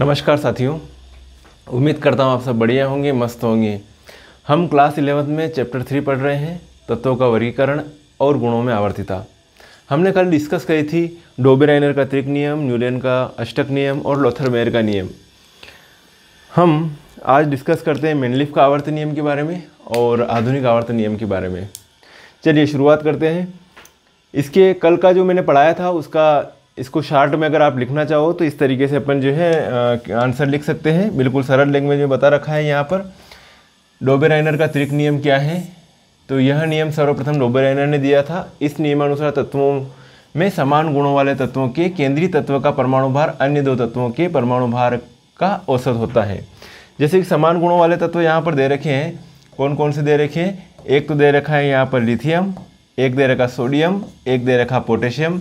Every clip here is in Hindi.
नमस्कार साथियों उम्मीद करता हूँ आप सब बढ़िया होंगे मस्त होंगे हम क्लास इलेवंथ में चैप्टर थ्री पढ़ रहे हैं तत्वों का वर्गीकरण और गुणों में आवर्तिता हमने कल डिस्कस करी थी डोबेराइनर का त्रिक नियम न्यूलियन का अष्टक नियम और मेयर का नियम हम आज डिस्कस करते हैं मेनलिफ का आवर्त नियम के बारे में और आधुनिक आवर्त नियम के बारे में चलिए शुरुआत करते हैं इसके कल का जो मैंने पढ़ाया था उसका इसको शार्ट में अगर आप लिखना चाहो तो इस तरीके से अपन जो है आंसर लिख सकते हैं बिल्कुल सरल लैंग्वेज में बता रखा है यहाँ पर डोबेराइनर का त्रिक नियम क्या है तो यह नियम सर्वप्रथम डोबेराइनर ने दिया था इस नियमानुसार तत्वों में समान गुणों वाले तत्वों के केंद्रीय तत्व का परमाणु भार अन्य दो तत्वों के परमाणु भार का औसत होता है जैसे कि समान गुणों वाले तत्व यहाँ पर दे रखे हैं कौन कौन से दे रखे हैं एक तो दे रखा है यहाँ पर लिथियम एक दे रखा सोडियम एक दे रखा पोटेशियम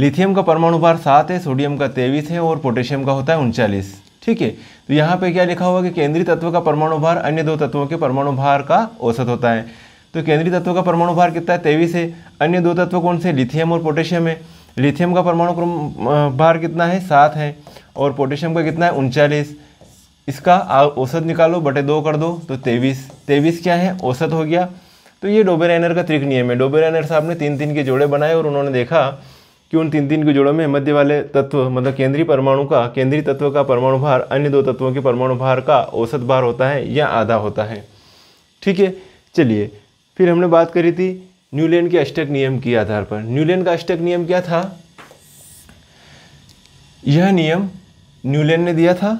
लिथियम का परमाणु भार सात है सोडियम का तेईस है और पोटेशियम का होता है उनचालीस ठीक है तो यहाँ पे क्या लिखा हुआ कि केंद्रीय तत्व का परमाणु भार अन्य दो तत्वों के परमाणु भार का औसत होता है तो केंद्रीय तत्व का परमाणु भार कितना है तेईस है अन्य दो तत्व कौन से लिथियम और पोटेशियम है लिथियम का परमाणु भार कितना है सात है और पोटेशियम का कितना है उनचालीस इसका औसत निकालो बटे दो कर दो तो तेईस तेईस क्या है औसत हो गया तो ये डोबेराइनर का त्रिक नियम है डोबेराइनर साहब ने तीन तीन के जोड़े बनाए और उन्होंने देखा कि उन तीन तीन के जोड़ों में मध्य वाले तत्व मतलब केंद्रीय परमाणु का केंद्रीय तत्व का परमाणु भार अन्य दो तत्वों के परमाणु भार का औसत भार होता है या आधा होता है ठीक है चलिए फिर हमने बात करी थी न्यूलैंड के अष्टक नियम के आधार पर न्यूलैंड का अष्टक नियम क्या था यह नियम न्यूलैंड ने दिया था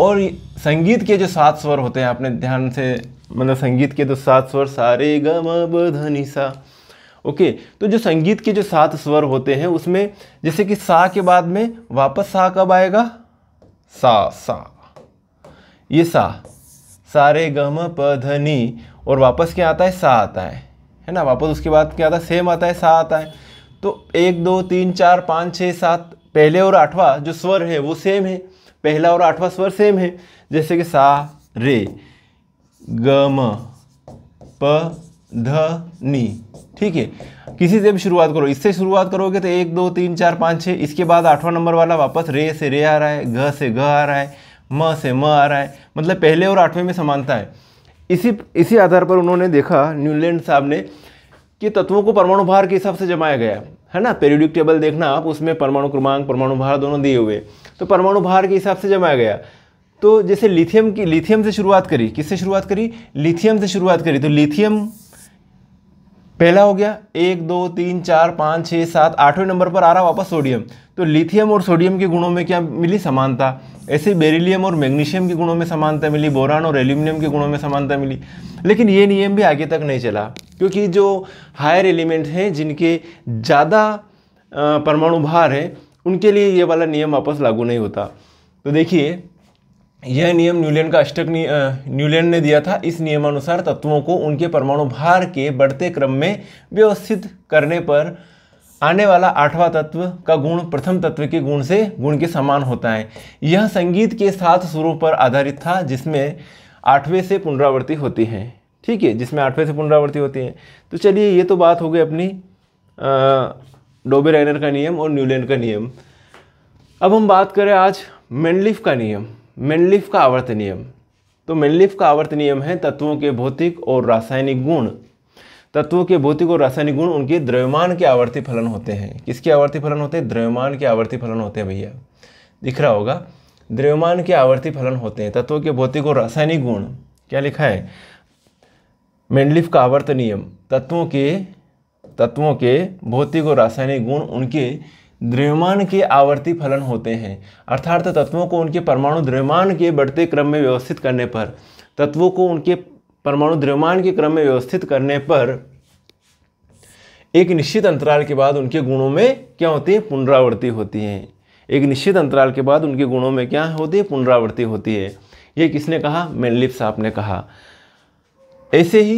और संगीत के जो सात स्वर होते हैं आपने ध्यान से मतलब संगीत के जो तो सात स्वर सारे ग बधनी सा ओके तो जो संगीत के जो सात स्वर होते हैं उसमें जैसे कि सा के बाद में वापस सा कब आएगा सा सा ये सा सारे गम पधनी और वापस क्या आता है सा आता है है ना वापस उसके बाद क्या आता है सेम आता है सा आता है तो एक दो तीन चार पाँच छः सात पहले और आठवां जो स्वर है वो सेम है पहला और आठवां स्वर सेम है जैसे कि सा रे ग प ध नी ठीक है किसी से भी शुरुआत करो इससे शुरुआत करोगे तो एक दो तीन चार पाँच छः इसके बाद आठवां नंबर वाला वापस रे से रे आ रहा है घ से घ आ रहा है म से म आ रहा है मतलब पहले और आठवें में समानता है इसी इसी आधार पर उन्होंने देखा न्यूलैंड साहब ने कि तत्वों को परमाणु भार के हिसाब से जमाया गया है ना पेरियोडिक टेबल देखना आप उसमें परमाणु क्रमांक परमाणु भार दोनों दिए हुए तो परमाणु भार के हिसाब से जमाया गया तो जैसे लिथियम की लिथियम से शुरुआत करी किससे शुरुआत करी लिथियम से शुरुआत करी तो लिथियम पहला हो गया एक दो तीन चार पाँच छः सात आठवें नंबर पर आ रहा वापस सोडियम तो लिथियम और सोडियम के गुणों में क्या मिली समानता ऐसे बेरिलियम और मैग्नीशियम के गुणों में समानता मिली बोरान और एल्यूमिनियम के गुणों में समानता मिली लेकिन ये नियम भी आगे तक नहीं चला क्योंकि जो हायर एलिमेंट हैं जिनके ज़्यादा परमाणु भार है उनके लिए ये वाला नियम वापस लागू नहीं होता तो देखिए यह नियम न्यूलैंड का अष्टक न्यूलैंड ने दिया था इस नियमानुसार तत्वों को उनके परमाणु भार के बढ़ते क्रम में व्यवस्थित करने पर आने वाला आठवां तत्व का गुण प्रथम तत्व के गुण से गुण के समान होता है यह संगीत के सात सुरों पर आधारित था जिसमें आठवें से पुनरावृत्ति होती है ठीक है जिसमें आठवें से पुनरावृत्ति होती है तो चलिए ये तो बात हो गई अपनी डोबे का नियम और न्यूलैंड का नियम अब हम बात करें आज मेनलिफ का नियम मेनलिफ का आवर्त नियम तो मेनलिफ का आवर्त नियम है तत्वों के भौतिक और रासायनिक गुण तत्वों के भौतिक और रासायनिक गुण उनके द्रव्यमान के आवर्ती फलन होते हैं किसके आवर्ती फलन होते हैं द्रव्यमान के आवर्ती फलन होते हैं भैया दिख रहा होगा द्रव्यमान के आवर्ती फलन होते हैं तत्वों के भौतिक और रासायनिक गुण क्या लिखा है मेंडलिफ का आवर्त नियम तत्वों के तत्वों के भौतिक और रासायनिक गुण उनके द्रव्यमान के आवर्ती फलन होते हैं अर्थात तत्वों को उनके परमाणु द्रव्यमान के बढ़ते क्रम में व्यवस्थित करने पर तत्वों को उनके परमाणु द्रव्यमान के क्रम में व्यवस्थित करने पर एक निश्चित अंतराल के बाद उनके गुणों में क्या होती है पुनरावृत्ति होती है एक निश्चित अंतराल के बाद उनके गुणों में क्या होती है पुनरावृत्ति होती है ये किसने कहा मेनलिप साहब ने कहा ऐसे ही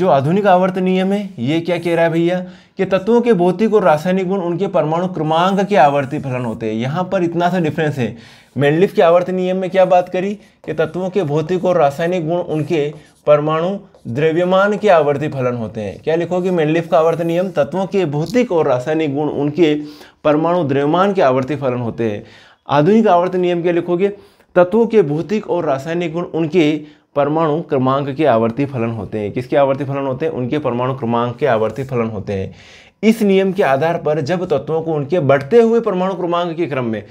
जो आधुनिक आवर्त नियम है ये क्या कह रहा है भैया कि तत्वों के भौतिक और रासायनिक गुण उनके परमाणु क्रमांक के आवर्ती फलन होते हैं यहाँ पर इतना सा डिफरेंस है मेंडलिफ के आवर्त नियम में क्या बात करी कि तत्वों के भौतिक और रासायनिक गुण उनके परमाणु द्रव्यमान के आवर्ती फलन होते हैं क्या लिखोगे मेंडलिफ का आवर्त नियम तत्वों के भौतिक और रासायनिक गुण उनके परमाणु द्रव्यमान के आवर्ती फलन होते हैं आधुनिक आवर्त नियम क्या लिखोगे तत्वों के भौतिक और रासायनिक गुण उनके परमाणु क्रमांक के आवर्ती फलन होते हैं किसके आवर्ती फलन होते हैं उनके परमाणु क्रमांक के आवर्ती फलन होते हैं इस नियम के आधार पर जब तत्वों को उनके बढ़ते हुए परमाणु क्रमांक के क्रम में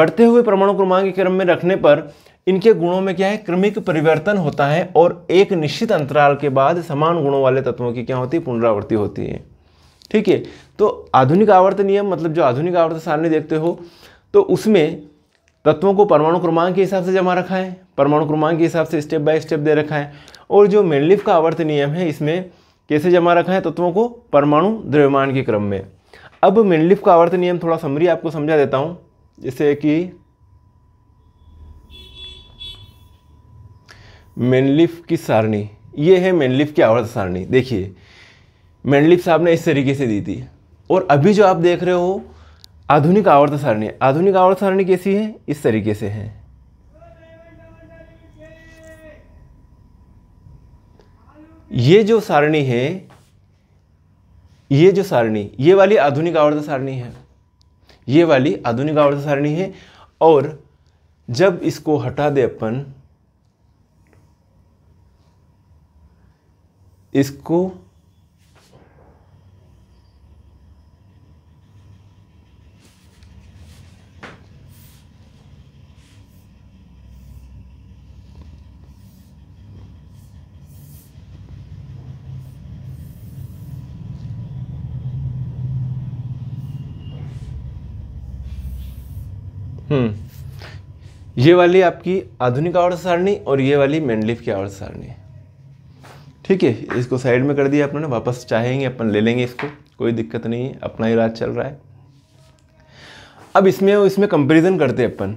बढ़ते हुए परमाणु क्रमांक के क्रम में रखने पर इनके गुणों में क्या है क्रमिक परिवर्तन होता है और एक निश्चित अंतराल के बाद समान गुणों वाले तत्वों की क्या होती है पुनरावृत्ति होती है ठीक है तो आधुनिक आवर्त नियम मतलब जो आधुनिक आवर्त सारणी देखते हो तो उसमें तत्वों को परमाणु क्रमांक के हिसाब से जमा रखा है परमाणु क्रमांक के हिसाब से स्टेप बाय स्टेप दे रखा है और जो मेडलिफ का आवर्त नियम है इसमें कैसे जमा रखा है तत्वों को परमाणु द्रव्यमान के क्रम में अब मेडलिफ का आवर्त नियम थोड़ा समरी आपको समझा देता हूँ जैसे कि मेनलिफ की सारणी ये है मेनलिफ की आवर्त सारणी देखिए मेनलिफ साहब ने इस तरीके से दी थी और अभी जो आप देख रहे हो आधुनिक आवर्त सारणी आधुनिक आवर्त सारणी कैसी है इस तरीके से है ये जो सारणी है ये जो सारणी ये वाली आधुनिक आवर्त सारणी है ये वाली आधुनिक आवर्त सारणी है और जब इसको हटा दे अपन इसको ये वाली आपकी आधुनिक आवर्त सारणी और ये वाली मेंडलिफ की आवर्त सारणी ठीक है इसको साइड में कर दिया अपने वापस चाहेंगे अपन ले लेंगे इसको कोई दिक्कत नहीं है अपना ही राज चल रहा है अब इसमें इसमें कंपेरिजन करते हैं अपन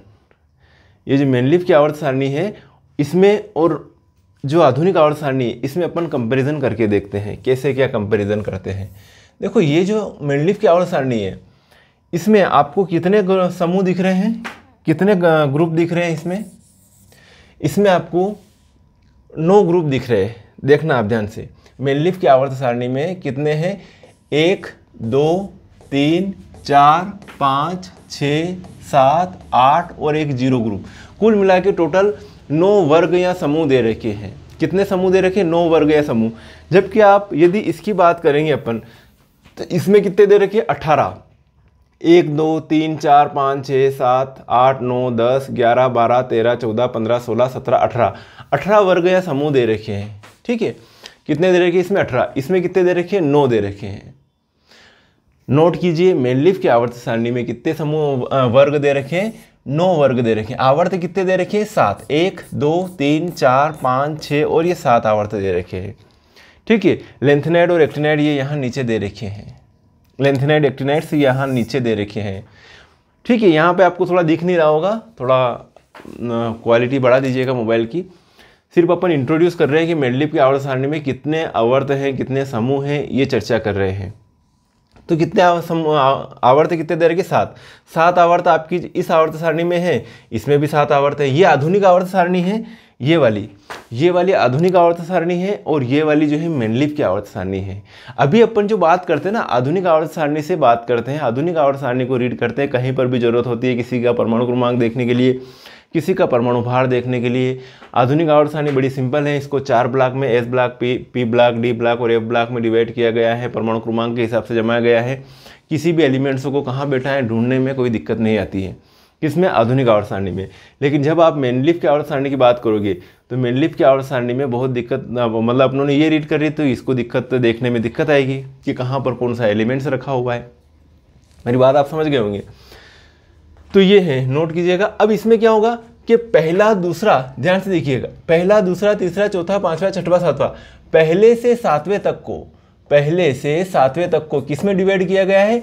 ये जो मेनलिफ की आवर्त सारणी है इसमें और जो आधुनिक आवर्त सारणी है इसमें अपन कंपेरिजन करके देखते हैं कैसे क्या कंपेरिजन करते हैं देखो ये जो मेनलिफ की आवर्त सारणी है इसमें आपको कितने समूह दिख रहे हैं कितने ग्रुप दिख रहे हैं इसमें इसमें आपको नौ ग्रुप दिख रहे हैं देखना आप ध्यान से मेनलिफ की आवर्त सारणी में कितने हैं एक दो तीन चार पाँच छ सात आठ और एक जीरो ग्रुप कुल मिला के टोटल नौ वर्ग या समूह दे रखे हैं कितने समूह दे रखे हैं नौ वर्ग या समूह जबकि आप यदि इसकी बात करेंगे अपन तो इसमें कितने दे रखे अठारह एक दो तीन चार पाँच छः सात आठ नौ दस ग्यारह बारह तेरह चौदह पंद्रह सोलह सत्रह अठारह अठारह वर्ग या समूह दे रखे हैं ठीक है कितने दे रखे इसमें अठारह इसमें कितने दे रखे हैं नौ दे रखे हैं नोट कीजिए मेनलिफ के आवर्त सारणी में कितने समूह वर्ग दे रखे हैं नौ वर्ग दे रखे हैं आवर्त कितने दे रखे हैं सात एक दो तीन चार पाँच छः और ये सात आवर्त दे रखे हैं ठीक है लेंथनाइड और एक्टिनाइड ये यहाँ नीचे दे रखे हैं लेंथेनाइड एक्टिनाइड्स यहाँ नीचे दे रखे हैं ठीक है यहाँ पे आपको थोड़ा दिख नहीं रहा होगा थोड़ा क्वालिटी बढ़ा दीजिएगा मोबाइल की सिर्फ अपन इंट्रोड्यूस कर रहे हैं कि मेडलिप की आवर्त सारणी में कितने आवर्त हैं कितने समूह हैं ये चर्चा कर रहे हैं तो कितने आवर्त कितने दे रखे सात सात आवर्त आपकी इस आवर्त सारणी में है इसमें भी सात आवर्त है ये आधुनिक आवर्त सारणी है ये वाली ये वाली आधुनिक आवर्त सारणी है और ये वाली जो है मेनलिप की आवर्त सारणी है अभी अपन जो बात करते हैं ना आधुनिक आवर्त सारणी से बात करते हैं आधुनिक आवर्त सारणी को रीड करते हैं कहीं पर भी ज़रूरत होती है किसी का परमाणु क्रमांक देखने के लिए किसी का परमाणु भार देखने के लिए आधुनिक आवर्त सारणी बड़ी सिंपल है इसको चार ब्लॉक में S block P P block D block और एफ ब्लॉक में डिवाइड किया गया है परमाणु क्रमांक के हिसाब से जमाया गया है किसी भी एलिमेंट्स को कहाँ बैठा है ढूंढने में कोई दिक्कत नहीं आती है किसमें आधुनिक आवर्त सारणी में लेकिन जब आप मेनलिफ के आवर्त सारणी की बात करोगे तो मेनलिफ के आवर्त सारणी में बहुत दिक्कत मतलब अपनों ने ये रीड कर रही तो इसको दिक्कत देखने में दिक्कत आएगी कि कहाँ पर कौन सा एलिमेंट्स रखा हुआ है मेरी बात आप समझ गए होंगे तो ये है नोट कीजिएगा अब इसमें क्या होगा कि पहला दूसरा ध्यान से देखिएगा पहला दूसरा तीसरा चौथा पांचवा छठवा सातवा पहले से सातवें तक को पहले से सातवें तक को किस में डिवाइड किया गया है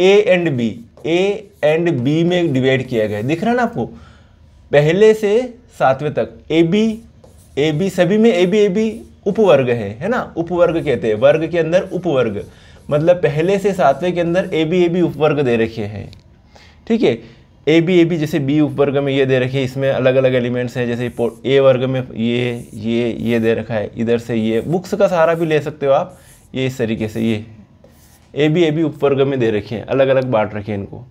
A and B A and B में डिवाइड किया गया है दिख रहा है ना आपको पहले से सातवें तक ए बी ए बी सभी में ए बी ए बी उपवर्ग है है ना उपवर्ग कहते हैं वर्ग के अंदर उपवर्ग मतलब पहले से सातवें के अंदर ए बी ए बी उपवर्ग दे रखे हैं ठीक है ए बी ए बी जैसे बी उपवर्ग में ये दे रखे इसमें अलग अलग एलिमेंट्स हैं जैसे ए वर्ग में ये ये ये दे रखा है इधर से ये बुक्स का सहारा भी ले सकते हो आप ये इस तरीके से ये ए बी ए बी उपवर्ग में दे रखे हैं अलग अलग बांट रखे हैं इनको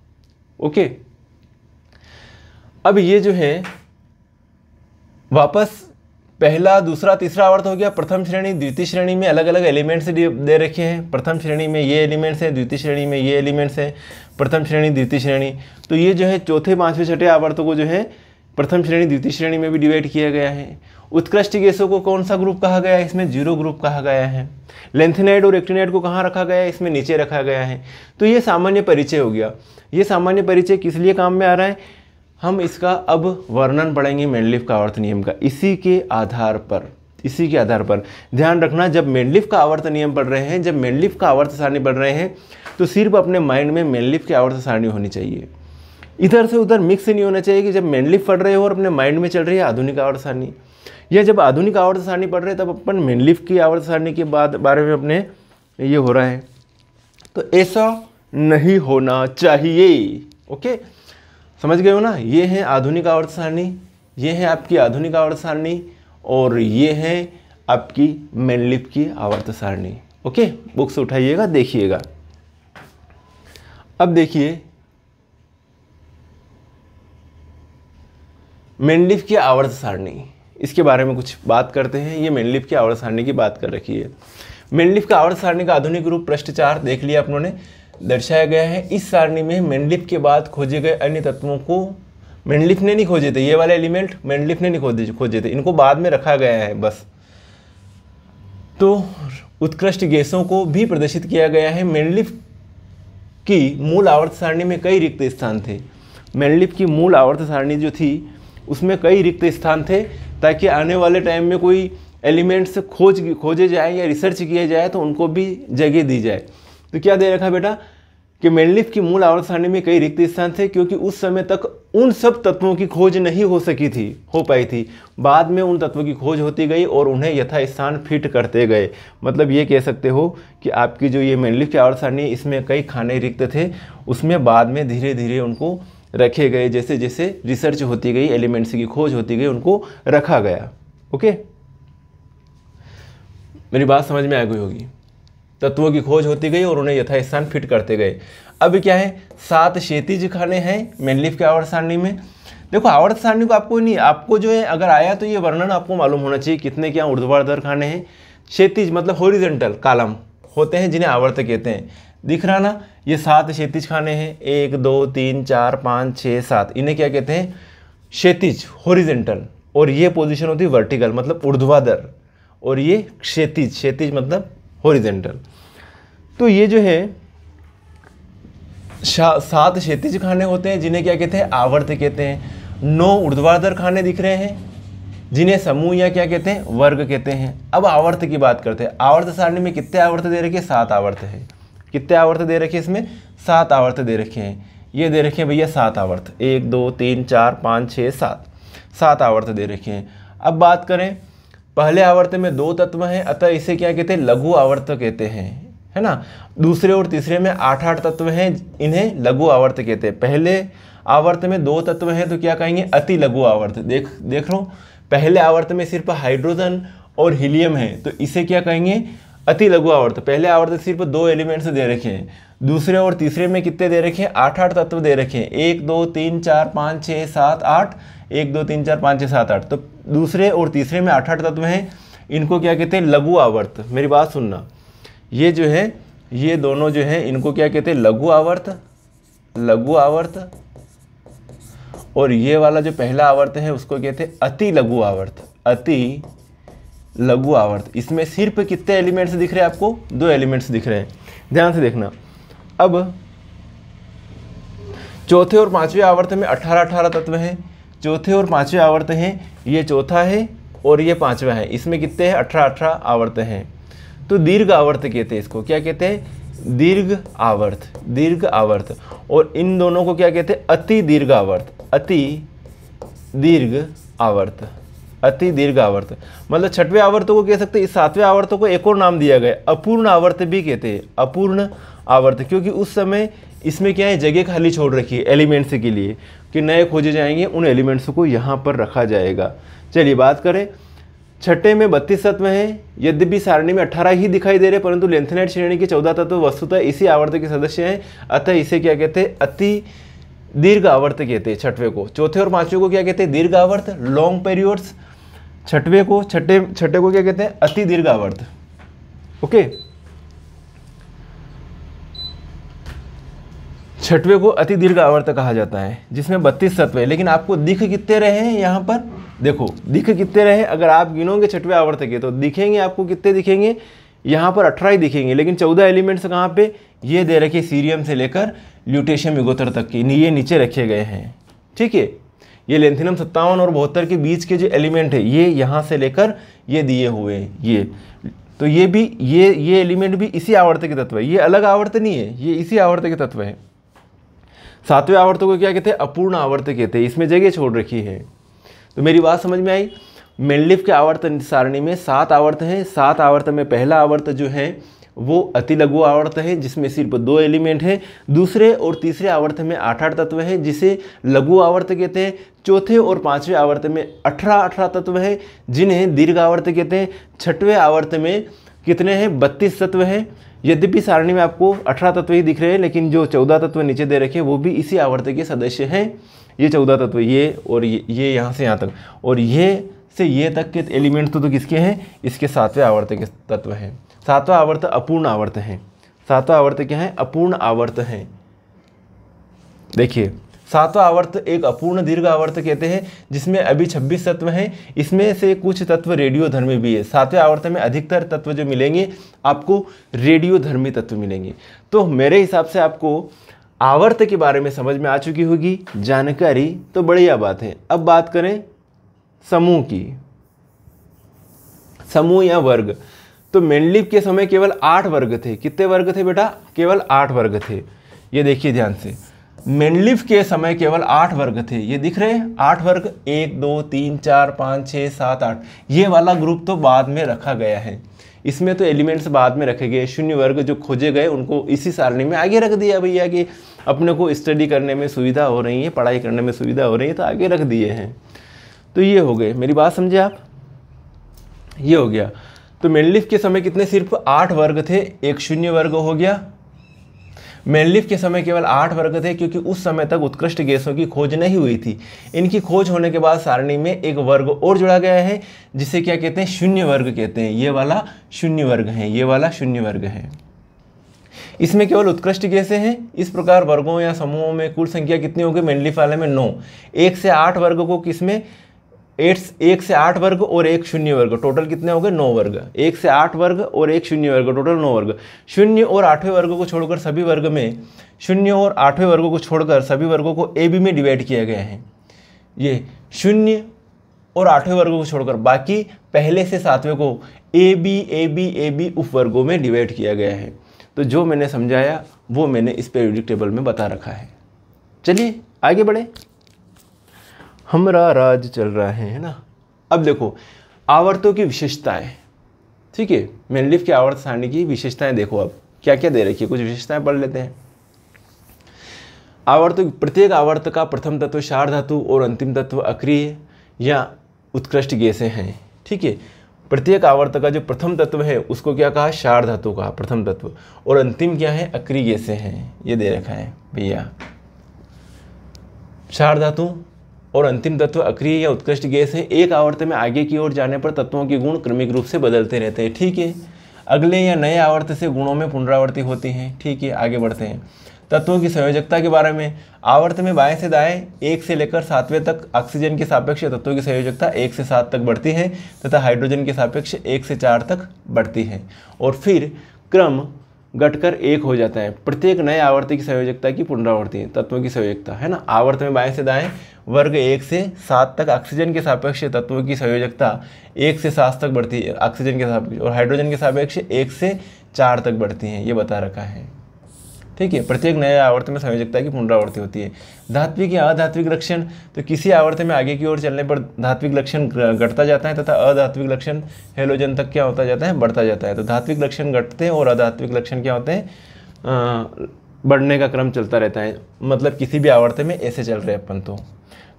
ओके अब ये जो है वापस पहला दूसरा तीसरा आवर्त हो गया प्रथम श्रेणी द्वितीय श्रेणी में अलग अलग एलिमेंट्स दे रखे हैं प्रथम श्रेणी में ये एलिमेंट्स हैं द्वितीय श्रेणी में ये एलिमेंट्स हैं प्रथम श्रेणी द्वितीय श्रेणी तो ये जो है चौथे पांचवें छठे आवर्तों को जो है प्रथम श्रेणी द्वितीय श्रेणी में भी डिवाइड किया गया है उत्कृष्ट गैसों को कौन सा ग्रुप कहा गया है इसमें जीरो ग्रुप कहा गया है लेंथेनाइड और एक्टिनाइड को कहाँ रखा गया है इसमें नीचे रखा गया है तो ये सामान्य परिचय हो गया ये सामान्य परिचय किस लिए काम में आ रहा है हम इसका अब वर्णन पढ़ेंगे मेंडलिफ का आवर्त नियम का इसी के आधार पर इसी के आधार पर ध्यान रखना जब मेंडलिफ का आवर्त नियम पढ़ रहे हैं जब मेंडलिफ का आवर्त सारणी पढ़ रहे हैं तो सिर्फ अपने माइंड में मेंडलिफ की आवर्त सारणी होनी चाहिए इधर से उधर मिक्स नहीं होना चाहिए कि जब मेनली पढ़ रहे हो और अपने माइंड में चल रही है आधुनिक आवर्त सारणी या जब आधुनिक आवर्त सारणी पढ़ रहे हैं तब अपन मेनली की आवर्त सारणी के बाद बारे में अपने ये हो रहा है तो ऐसा नहीं होना चाहिए ओके समझ गए हो ना ये है आधुनिक आवर्त सारणी ये है आपकी आधुनिक आवर्त सारणी और ये है आपकी मेनलिप की आवर्त सारणी ओके बुक्स उठाइएगा देखिएगा अब देखिए मेनलिफ की आवर्त सारणी इसके बारे में कुछ बात करते हैं ये मेनलिफ की आवर्त सारणी की बात कर रखी है मेनलिफ का आवर्त सारणी का आधुनिक रूप भ्रष्टाचार देख लिया आप उन्होंने दर्शाया गया है इस सारणी में मेनलिफ के बाद खोजे गए अन्य तत्वों को मेनलिफ ने नहीं खोजे थे ये वाले एलिमेंट मेनलिफ ने नहीं खोजे खोजे थे इनको बाद में रखा गया है बस तो उत्कृष्ट गैसों को भी प्रदर्शित किया गया है मेनलिफ की मूल आवर्त सारणी में कई रिक्त स्थान थे मेनलिफ की मूल आवर्त सारणी जो थी उसमें कई रिक्त स्थान थे ताकि आने वाले टाइम में कोई एलिमेंट्स खोज खोजे जाए या रिसर्च किए जाए तो उनको भी जगह दी जाए तो क्या दे रखा बेटा कि मेंडलिफ की मूल आवर्त सारणी में कई रिक्त स्थान थे क्योंकि उस समय तक उन सब तत्वों की खोज नहीं हो सकी थी हो पाई थी बाद में उन तत्वों की खोज होती गई और उन्हें यथा स्थान फिट करते गए मतलब ये कह सकते हो कि आपकी जो ये मेंडलिफ की आवर्त सारणी इसमें कई खाने रिक्त थे उसमें बाद में धीरे धीरे उनको रखे गए जैसे जैसे रिसर्च होती गई एलिमेंट्स की खोज होती गई उनको रखा गया ओके मेरी बात समझ में आ गई होगी तत्वों की खोज होती गई और उन्हें यथास्थान फिट करते गए अब क्या है सात क्षेत्रीज खाने हैं मेनलिफ के आवर्त सारणी में देखो आवर्त सारणी को आपको नहीं आपको जो है अगर आया तो ये वर्णन आपको मालूम होना चाहिए कितने क्या ऊर्ध्वाधर खाने हैं क्षेत्रीज मतलब होरिजेंटल कालम होते हैं जिन्हें आवर्त कहते हैं दिख रहा ना ये सात क्षेत्रिज खाने हैं एक दो तीन चार पाँच छः सात इन्हें क्या कहते हैं क्षेत्रिज होरिजेंटल और ये पोजिशन होती है वर्टिकल मतलब ऊर्ध्वाधर और ये क्षेत्रिज क्षेत्रिज मतलब होरिजेंटल तो ये जो है सात क्षेत्रिज खाने होते हैं जिन्हें क्या कहते हैं आवर्त कहते हैं नौ ऊर्ध्वाधर खाने दिख रहे हैं जिन्हें समूह या क्या कहते हैं वर्ग कहते हैं अब आवर्त की बात करते हैं आवर्त सारणी में कितने आवर्त दे रखे सात आवर्त है कितने आवर्त दे रखे हैं इसमें सात आवर्त दे रखे हैं ये दे रखे हैं भैया सात आवर्त एक दो तीन चार पाँच छः सात सात आवर्त दे रखे हैं अब बात करें पहले आवर्त में दो तत्व हैं अतः इसे क्या कहते हैं लघु आवर्त कहते हैं है ना दूसरे और तीसरे में आठ आठ तत्व हैं इन्हें लघु आवर्त कहते हैं पहले आवर्त में दो तत्व हैं तो क्या कहेंगे अति लघु आवर्त देख देख रहा हूँ पहले आवर्त में सिर्फ हाइड्रोजन और हीलियम है तो इसे क्या कहेंगे अति लघु आवर्त पहले आवर्त सिर्फ दो एलिमेंट्स दे रखे हैं दूसरे और तीसरे में कितने दे रखे हैं आठ आठ तत्व दे रखे हैं एक दो तीन चार पाँच छः सात आठ एक दो तीन चार पाँच छः सात आठ तो दूसरे और तीसरे में आठ आठ तत्व हैं इनको क्या कहते हैं लघु आवर्त मेरी बात सुनना ये जो है ये दोनों जो है इनको क्या कहते हैं लघु आवर्त लघु आवर्त और ये वाला जो पहला आवर्त है उसको कहते हैं अति लघु आवर्त अति लघु आवर्त इसमें सिर्फ कितने एलिमेंट्स दिख रहे हैं आपको दो एलिमेंट्स दिख रहे हैं ध्यान से देखना अब चौथे और पांचवें आवर्त में अठारह अठारह तत्व हैं चौथे और पांचवें आवर्त हैं ये चौथा है और ये पांचवा है इसमें कितने हैं अठारह अठारह आवर्त हैं तो दीर्घ आवर्त कहते हैं इसको क्या कहते हैं दीर्घ आवर्त दीर्घ आवर्त और इन दोनों को क्या कहते हैं अति दीर्घ आवर्त अति दीर्घ आवर्त अति दीर्घ आवर्त मतलब छठवें आवर्त को कह सकते हैं इस सातवें आवर्त को एक और नाम दिया गया अपूर्ण आवर्त भी कहते हैं अपूर्ण आवर्त क्योंकि उस समय इसमें क्या है जगह खाली छोड़ रखी है एलिमेंट्स के लिए कि नए खोजे जाएंगे उन एलिमेंट्स को यहाँ पर रखा जाएगा चलिए बात करें छठे में बत्तीस तत्व हैं यद्यपि सारणी में अठारह ही दिखाई दे रहे परंतु लेंथनाइट श्रेणी के चौदह तत्व वस्तुतः इसी आवर्त के सदस्य हैं अतः इसे क्या कहते हैं अति दीर्घ आवर्त कहते हैं छठवें को चौथे और पांचवें को क्या कहते हैं दीर्घ आवर्त लॉन्ग पीरियड्स छठवे को छठे छठे को क्या कहते हैं अति दीर्घ आवर्त ओके छठवे को अति दीर्घ आवर्त कहा जाता है जिसमें बत्तीस तत्व है लेकिन आपको दिख कितने रहे हैं यहां पर देखो दिख कितने रहे अगर आप गिनोगे छठवे आवर्त के तो दिखेंगे आपको कितने दिखेंगे यहां पर अठारह ही दिखेंगे लेकिन चौदह एलिमेंट्स कहां पे ये दे रखे सीरियम से लेकर ल्यूटेशियम युगोत्तर तक के ये नीचे रखे गए हैं ठीक है ये लेंथिनम सत्तावन और बहत्तर के बीच के जो एलिमेंट है ये यहाँ से लेकर ये दिए हुए हैं ये तो ये भी ये ये एलिमेंट भी इसी आवर्त के तत्व है ये अलग आवर्त नहीं है ये इसी आवर्त के तत्व है सातवें आवर्त को क्या कहते हैं अपूर्ण आवर्त कहते हैं इसमें जगह छोड़ रखी है तो मेरी बात समझ में आई मेनलिफ के आवर्त सारणी में सात आवर्त हैं सात आवर्त में पहला आवर्त जो है वो अति लघु आवर्त है जिसमें सिर्फ दो एलिमेंट हैं दूसरे और तीसरे आवर्त में आठ आठ तत्व हैं जिसे लघु आवर्त कहते हैं चौथे और पांचवें आवर्त में अठारह अठारह तत्व हैं जिन्हें दीर्घ आवर्त कहते हैं छठवें आवर्त में कितने हैं बत्तीस तत्व हैं यद्यपि सारणी में आपको अठारह तत्व ही दिख रहे हैं लेकिन जो चौदह तत्व नीचे दे रखे हैं वो भी इसी आवर्त के सदस्य हैं ये चौदह तत्व ये और ये ये यहाँ से यहाँ तक और ये से ये तक के एलिमेंट तो, तो किसके हैं इसके सातवें आवर्त के तत्व हैं सातवां आवर्त अपूर्ण आवर्त हैं सातवां आवर्त क्या है अपूर्ण आवर्त हैं देखिए सातवां आवर्त एक अपूर्ण दीर्घ आवर्त कहते हैं जिसमें अभी 26 तत्व हैं इसमें से कुछ तत्व रेडियो धर्मी भी है सातवें आवर्त में अधिकतर तत्व जो मिलेंगे आपको रेडियो धर्मी तत्व मिलेंगे तो मेरे हिसाब से आपको आवर्त के बारे में समझ में आ चुकी होगी जानकारी तो बढ़िया बात है अब बात करें समूह की समूह या वर्ग तो मेंडलिप के समय केवल आठ वर्ग थे कितने वर्ग थे बेटा केवल आठ वर्ग थे ये देखिए ध्यान से मेंडलिफ के समय केवल आठ वर्ग थे ये दिख रहे हैं आठ वर्ग एक दो तीन चार पाँच छः सात आठ ये वाला ग्रुप तो बाद में रखा गया है इसमें तो एलिमेंट्स बाद में रखे गए शून्य वर्ग जो खोजे गए उनको इसी सारणी में आगे रख दिया भैया कि अपने को स्टडी करने में सुविधा हो रही है पढ़ाई करने में सुविधा हो रही है तो आगे रख दिए हैं तो ये हो गए मेरी बात समझे आप ये हो गया तो मेनलिफ के समय कितने सिर्फ आठ वर्ग थे एक शून्य वर्ग हो गया मेनलिफ के समय केवल आठ वर्ग थे क्योंकि उस समय तक उत्कृष्ट गैसों की खोज नहीं हुई थी इनकी खोज होने के बाद सारणी में एक वर्ग और जुड़ा गया है जिसे क्या कहते हैं शून्य वर्ग कहते हैं ये वाला शून्य वर्ग है ये वाला शून्य वर्ग है इसमें केवल उत्कृष्ट गैसें हैं इस प्रकार वर्गों या समूहों में कुल संख्या कितनी होगी मेनलिफ वाले में नौ एक से आठ वर्ग को किसमें एट एक से आठ वर्ग और एक शून्य वर्ग टोटल कितने हो गए नौ वर्ग एक से आठ वर्ग और एक शून्य वर्ग टोटल नौ वर्ग शून्य और आठवें वर्ग को छोड़कर सभी वर्ग में शून्य और आठवें वर्गों को छोड़कर सभी वर्गों को ए बी में डिवाइड किया गया है ये शून्य और आठवें वर्गों को छोड़कर बाकी पहले से सातवें को A B A B A B उप वर्गों में डिवाइड किया गया है तो जो मैंने समझाया वो मैंने इस पेरियोडिक टेबल में बता रखा है चलिए आगे बढ़े हमरा राज चल रहा है है ना अब देखो आवर्तों की विशेषताएं ठीक है मेनलिफ की आवर्त सारणी की विशेषताएं देखो अब क्या क्या दे रखी है कुछ विशेषताएं पढ़ लेते हैं आवर्त प्रत्येक आवर्त का प्रथम तत्व शार धातु और अंतिम तत्व अक्रिय या उत्कृष्ट गैसे हैं ठीक है प्रत्येक आवर्त का जो प्रथम तत्व है उसको क्या कहा शार धातु कहा प्रथम तत्व और अंतिम क्या है अक्रिय गैसे हैं ये दे रखा है भैया क्षार धातु और अंतिम तत्व अक्रिय या उत्कृष्ट गैस है एक आवर्त में आगे की ओर जाने पर तत्वों के गुण क्रमिक रूप से बदलते रहते हैं ठीक है अगले या नए आवर्त से गुणों में पुनरावृत्ति होती है ठीक है आगे बढ़ते हैं तत्वों की संयोजकता के बारे में आवर्त में बाएं से दाएं एक से लेकर सातवें तक ऑक्सीजन के सापेक्ष तत्वों की संयोजकता एक से सात तक बढ़ती है तथा हाइड्रोजन के सापेक्ष एक से चार तक बढ़ती है और फिर क्रम घटकर एक हो जाता है प्रत्येक नए आवर्ती की संयोजकता की पुनरावृत्ति तत्वों की संयोजकता है ना आवर्त में बाएं से दाएं वर्ग एक से सात तक ऑक्सीजन के सापेक्ष तत्वों की संयोजकता एक से सात तक बढ़ती है ऑक्सीजन के सापेक्ष और हाइड्रोजन के सापेक्ष एक से चार तक बढ़ती हैं ये बता रखा है ठीक है प्रत्येक नए आवर्त में संयोजकता की पुनरावृत्ति होती है धात्विक या अधात्विक लक्षण तो किसी आवर्त में आगे की ओर चलने पर धात्विक लक्षण घटता जाता है तथा अधात्विक लक्षण हेलोजन तक क्या होता जाता है बढ़ता जाता है तो धात्विक लक्षण घटते हैं और अधात्विक लक्षण क्या होते हैं बढ़ने का क्रम चलता रहता है मतलब किसी भी आवर्त में ऐसे चल रहे अपन तो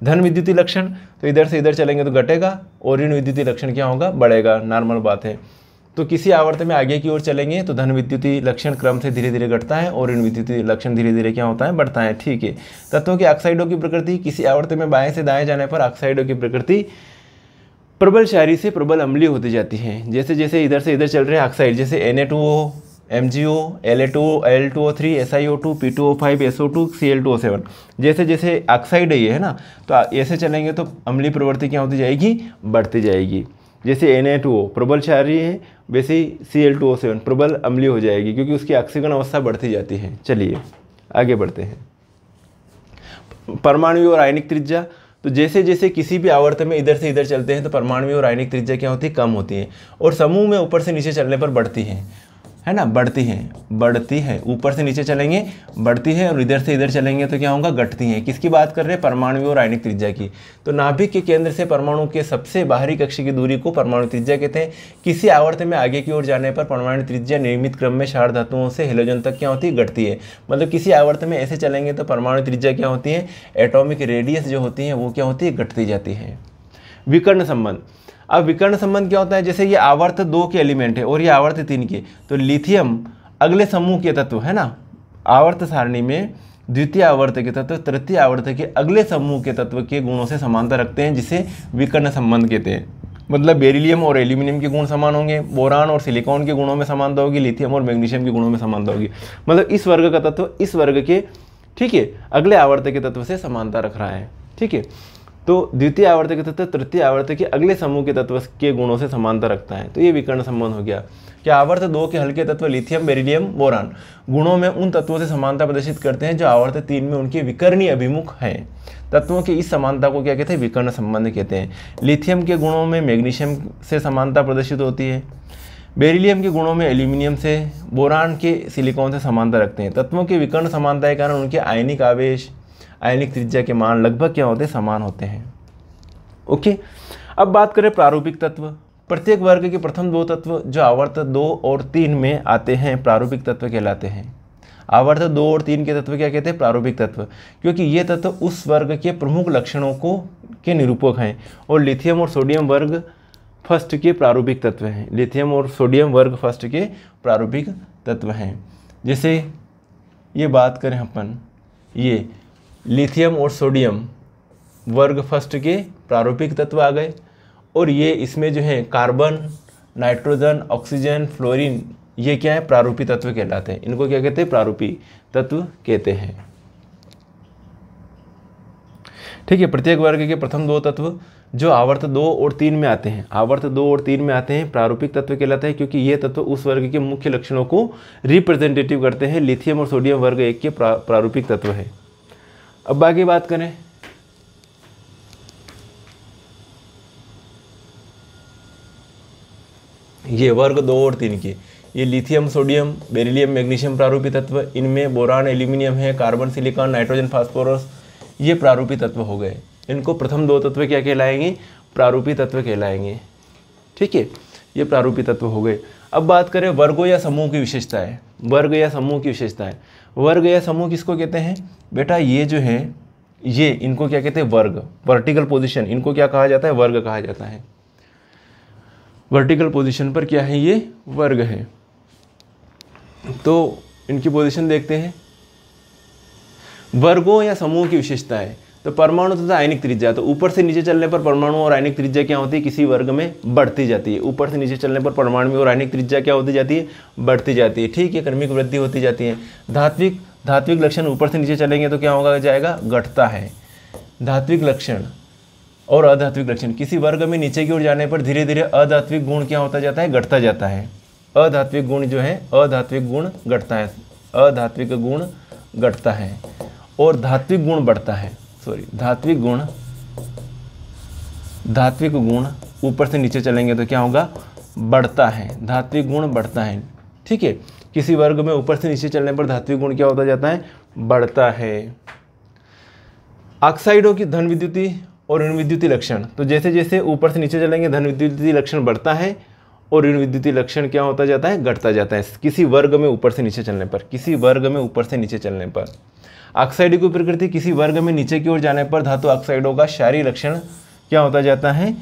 धन विद्युतीय लक्षण तो इधर से इधर चलेंगे तो घटेगा और ऋण विद्युतीय लक्षण क्या होगा बढ़ेगा नॉर्मल बात है तो किसी आवर्त में आगे की ओर चलेंगे तो धन विद्युती लक्षण क्रम से धीरे धीरे घटता है और ऋण विद्युती लक्षण धीरे धीरे क्या होता है बढ़ता है ठीक है तत्वों के ऑक्साइडों की प्रकृति किसी आवर्त में बाएं से दाएं जाने पर ऑक्साइडों की प्रकृति प्रबल शायरी से प्रबल अमली होती जाती है जैसे जैसे इधर से इधर चल रहे ऑक्साइड जैसे N A two O M G O L A two O L two O three S I O two P two O five S O two C L two O seven जैसे जैसे ऑक्साइड ये है ना तो ऐसे चलेंगे तो अम्लीय प्रवृत्ति क्या होती जाएगी बढ़ती जाएगी जैसे एन ए टू ओ प्रबल शारी है वैसे ही C L two O seven प्रबल अम्लीय हो जाएगी क्योंकि उसकी ऑक्सीकरण अवस्था बढ़ती जाती है चलिए आगे बढ़ते हैं परमाणु और आयनिक त्रिज्या तो जैसे जैसे किसी भी आवर्त में इधर से इधर चलते हैं तो परमाणु और आयनिक त्रिज्या क्या होती है कम होती है और समूह में ऊपर से नीचे चलने पर बढ़ती है है ना बढ़ती हैं बढ़ती है ऊपर से नीचे चलेंगे बढ़ती है और इधर से इधर चलेंगे तो क्या होगा घटती हैं किसकी बात कर रहे हैं परमाणु और आयनिक त्रिज्या की तो नाभिक के केंद्र से परमाणु के सबसे बाहरी कक्ष की दूरी को परमाणु त्रिज्या कहते हैं किसी आवर्त में आगे की ओर जाने पर परमाणु त्रिज्या नियमित क्रम में शार धातुओं से हेलोजन तक क्या होती है घटती है मतलब किसी आवर्त में ऐसे चलेंगे तो परमाणु त्रिज्या क्या होती है एटोमिक रेडियस जो होती है वो क्या होती है घटती जाती है विकर्ण संबंध अब विकर्ण संबंध क्या होता है जैसे ये आवर्त दो के एलिमेंट है और ये आवर्त तीन के तो लिथियम अगले समूह के तत्व है ना आवर्त सारणी में द्वितीय आवर्त के तत्व तृतीय आवर्त के अगले समूह के तत्व के गुणों से समानता रखते हैं जिसे विकर्ण संबंध कहते हैं मतलब बेरिलियम और एल्यूमिनियम के गुण समान होंगे बोरान और सिलिकॉन के गुणों में समानता होगी लिथियम और मैग्नीशियम के गुणों में समानता होगी मतलब इस वर्ग का तत्व इस वर्ग के ठीक है अगले आवर्त के तत्व से समानता रख रहा है ठीक है तो द्वितीय आवर्तक तत्व तृतीय आवर्त के अगले समूह के तत्व के गुणों से समानता रखता है तो ये विकर्ण संबंध हो गया कि आवर्त दो के हल्के तत्व लिथियम बेरिलियम बोरान गुणों में उन तत्वों से समानता प्रदर्शित करते हैं जो आवर्त तीन में उनके विकर्णी अभिमुख हैं तत्वों की इस समानता को क्या कहते हैं विकर्ण संबंध कहते हैं लिथियम के गुणों में मैग्नीशियम से समानता प्रदर्शित होती है बेरिलियम के गुणों में एल्यूमिनियम से बोरान के सिलिकॉन से समानता रखते हैं तत्वों के विकर्ण समानता के कारण उनके आयनिक आवेश आयनिक त्रिज्या के मान लगभग क्या होते हैं समान होते हैं ओके अब बात करें प्रारूपिक तत्व प्रत्येक वर्ग के प्रथम दो तत्व जो आवर्त दो और तीन में आते हैं प्रारूपिक तत्व कहलाते हैं आवर्त दो और तीन के तत्व क्या कहते हैं प्रारूपिक तत्व क्योंकि ये तत्व उस वर्ग के प्रमुख लक्षणों को के निरूपक हैं और लिथियम और सोडियम वर्ग फर्स्ट के प्रारूपिक तत्व हैं लिथियम और सोडियम वर्ग फर्स्ट के प्रारूपिक तत्व हैं जैसे ये बात करें अपन ये लिथियम और सोडियम वर्ग फर्स्ट के प्रारूपिक तत्व आ गए और ये इसमें जो है कार्बन नाइट्रोजन ऑक्सीजन फ्लोरीन ये क्या है प्रारूपी तत्व कहलाते हैं इनको क्या कहते हैं प्रारूपी तत्व कहते हैं ठीक है प्रत्येक वर्ग के प्रथम दो तत्व जो आवर्त दो और तीन में आते हैं आवर्त दो और तीन में आते हैं प्रारूपिक तत्व कहलाते हैं क्योंकि ये तत्व उस वर्ग के मुख्य लक्षणों को रिप्रेजेंटेटिव करते हैं लिथियम और सोडियम वर्ग एक के प्रारूपिक तत्व है अब बाकी बात करें ये वर्ग दो और तीन की ये लिथियम सोडियम बेरिलियम मैग्नीशियम प्रारूपी तत्व इनमें बोरान एल्यूमिनियम है कार्बन सिलिकॉन नाइट्रोजन फास्फोरस ये प्रारूपी तत्व हो गए इनको प्रथम दो तत्व क्या कहलाएंगे प्रारूपी तत्व कहलाएंगे ठीक है ये प्रारूपी तत्व हो गए अब बात करें वर्गों या समूह की विशेषताएं वर्ग या समूह की विशेषताएं वर्ग या समूह किसको कहते हैं बेटा ये जो है ये इनको क्या कहते हैं वर्ग वर्टिकल पोजिशन इनको क्या कहा जाता है वर्ग कहा जाता है वर्टिकल पोजिशन पर क्या है ये वर्ग है तो इनकी पोजिशन देखते हैं वर्गों या समूह की विशेषता है तो परमाणु तथा आयनिक त्रिज्या तो ऊपर से नीचे चलने पर परमाणु और आयनिक त्रिज्या क्या होती है किसी वर्ग में बढ़ती जाती है ऊपर से नीचे चलने पर परमाणु और आयनिक त्रिज्या क्या होती जाती है बढ़ती जाती है ठीक है क्रमिक वृद्धि होती जाती है धात्विक धात्विक लक्षण ऊपर से नीचे चलेंगे तो क्या होगा जाएगा घटता है धात्विक लक्षण और अधात्विक लक्षण किसी वर्ग में नीचे की ओर जाने पर धीरे धीरे अधात्विक गुण क्या होता जाता है घटता जाता है अधात्विक गुण जो है अधात्विक गुण घटता है अधात्विक गुण घटता है और धात्विक गुण बढ़ता है सॉरी धात्विक गुण धात्विक गुण ऊपर से नीचे चलेंगे तो क्या होगा बढ़ता है धात्विक गुण बढ़ता है ठीक है किसी वर्ग में ऊपर से नीचे चलने पर धात्विक गुण क्या होता जाता है बढ़ता है ऑक्साइडों की धन विद्युति और ऋण विद्युती लक्षण तो जैसे जैसे ऊपर से नीचे चलेंगे धन विद्युती लक्षण बढ़ता है और ऋण विद्युती लक्षण क्या होता जाता है घटता जाता है किसी वर्ग में ऊपर से नीचे चलने पर किसी वर्ग में ऊपर से नीचे चलने पर ऑक्साइड की प्रकृति किसी वर्ग में नीचे की ओर जाने पर धातु ऑक्साइडों का शारी लक्षण क्या होता जाता है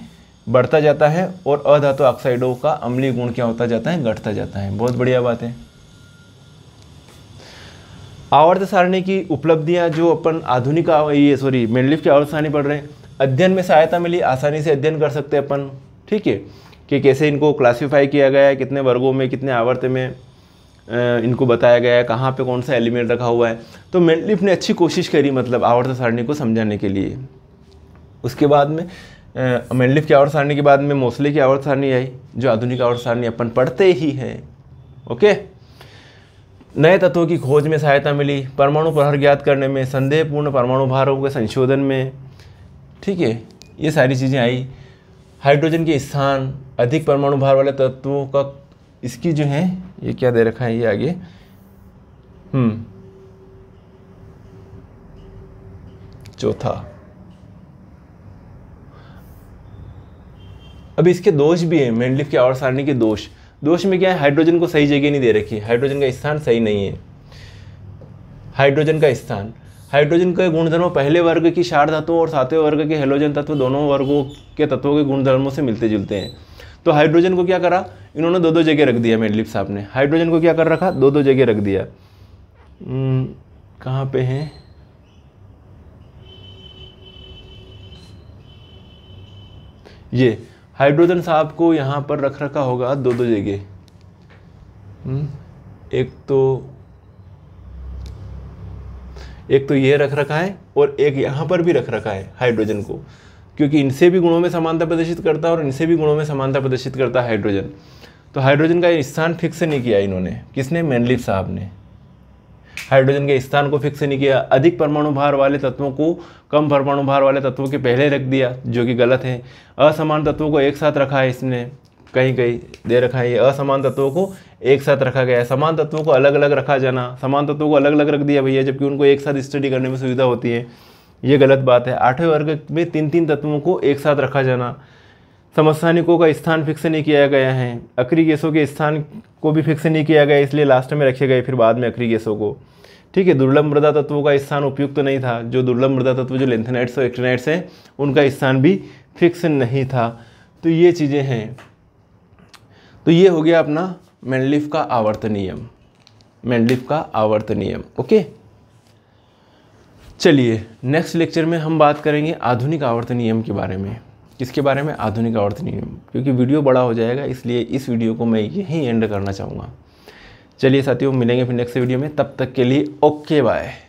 बढ़ता जाता है और अधातु ऑक्साइडों का अम्ली गुण क्या होता जाता है घटता जाता है बहुत बढ़िया बात है आवर्त सारणी की उपलब्धियां जो अपन आधुनिक ये सॉरी मेडलिफ की आवर्त सारणी पढ़ रहे हैं अध्ययन में सहायता मिली आसानी से अध्ययन कर सकते हैं अपन ठीक है कि कैसे इनको क्लासिफाई किया गया है कितने वर्गों में कितने आवर्त में इनको बताया गया है कहाँ पे कौन सा एलिमेंट रखा हुआ है तो मेंटलिफ ने अच्छी कोशिश करी मतलब आवर्त सारणी को समझाने के लिए उसके बाद में मेंटलिफ की आवर्त सारणी के बाद में मोसले की आवर्त सारणी आई जो आधुनिक आवर्त सारणी अपन पढ़ते ही हैं ओके नए तत्वों की खोज में सहायता मिली परमाणु प्रहर ज्ञात करने में संदेहपूर्ण परमाणु भारों के संशोधन में ठीक है ये सारी चीज़ें आई हाइड्रोजन के स्थान अधिक परमाणु भार वाले तत्वों का इसकी जो है ये क्या दे रखा है ये आगे हम्म चौथा अब इसके दोष भी है मेंडलिफ के और सारणी के दोष दोष में क्या है हाइड्रोजन को सही जगह नहीं दे रखी हाइड्रोजन का स्थान सही नहीं है हाइड्रोजन का स्थान हाइड्रोजन का गुणधर्म पहले वर्ग की क्षार धातुओं और सातवें वर्ग के हेलोजन तत्व दोनों वर्गों के तत्वों के गुणधर्मों से मिलते जुलते हैं तो हाइड्रोजन को क्या करा इन्होंने दो दो जगह रख दिया मेडलिप साहब ने हाइड्रोजन को क्या कर रखा दो दो जगह रख दिया हम्म, कहाँ पे है ये हाइड्रोजन साहब को यहाँ पर रख रखा होगा दो दो जगह हम्म, एक तो एक तो ये रख रखा है और एक यहाँ पर भी रख रखा है हाइड्रोजन को क्योंकि इनसे भी गुणों में समानता प्रदर्शित करता है और इनसे भी गुणों में समानता प्रदर्शित करता है हाइड्रोजन तो हाइड्रोजन का स्थान फिक्स नहीं किया इन्होंने किसने मैनलिप साहब ने हाइड्रोजन के स्थान को फिक्स नहीं किया अधिक परमाणु भार वाले तत्वों को कम परमाणु भार वाले तत्वों के पहले रख दिया जो कि गलत है असमान तत्वों को एक साथ रखा है इसने कहीं कहीं दे रखा है ये असमान तत्वों को एक साथ रखा गया है समान तत्वों को अलग अलग रखा जाना समान तत्वों को अलग अलग रख दिया भैया जबकि उनको एक साथ स्टडी करने में सुविधा होती है ये गलत बात है आठवें वर्ग में तीन तीन तत्वों को एक साथ रखा जाना समस्थानिकों का स्थान फिक्स नहीं किया गया है अक्री गैसों के स्थान को भी फिक्स नहीं किया गया इसलिए लास्ट में रखे गए फिर बाद में अक्री गैसों को ठीक है दुर्लभ मृदा तत्वों का स्थान उपयुक्त तो नहीं था जो दुर्लभ मृदा तत्व जो लेंथेनाइट्स और एक्ट्रेनाइट्स हैं उनका स्थान भी फिक्स नहीं था तो ये चीज़ें हैं तो ये हो गया अपना मैंडलिफ का आवर्त नियम मेंडलिफ का आवर्त नियम ओके चलिए नेक्स्ट लेक्चर में हम बात करेंगे आधुनिक आवर्त नियम के बारे में किसके बारे में आधुनिक आवर्त नियम क्योंकि वीडियो बड़ा हो जाएगा इसलिए इस वीडियो को मैं यहीं एंड करना चाहूँगा चलिए साथियों मिलेंगे फिर नेक्स्ट वीडियो में तब तक के लिए ओके बाय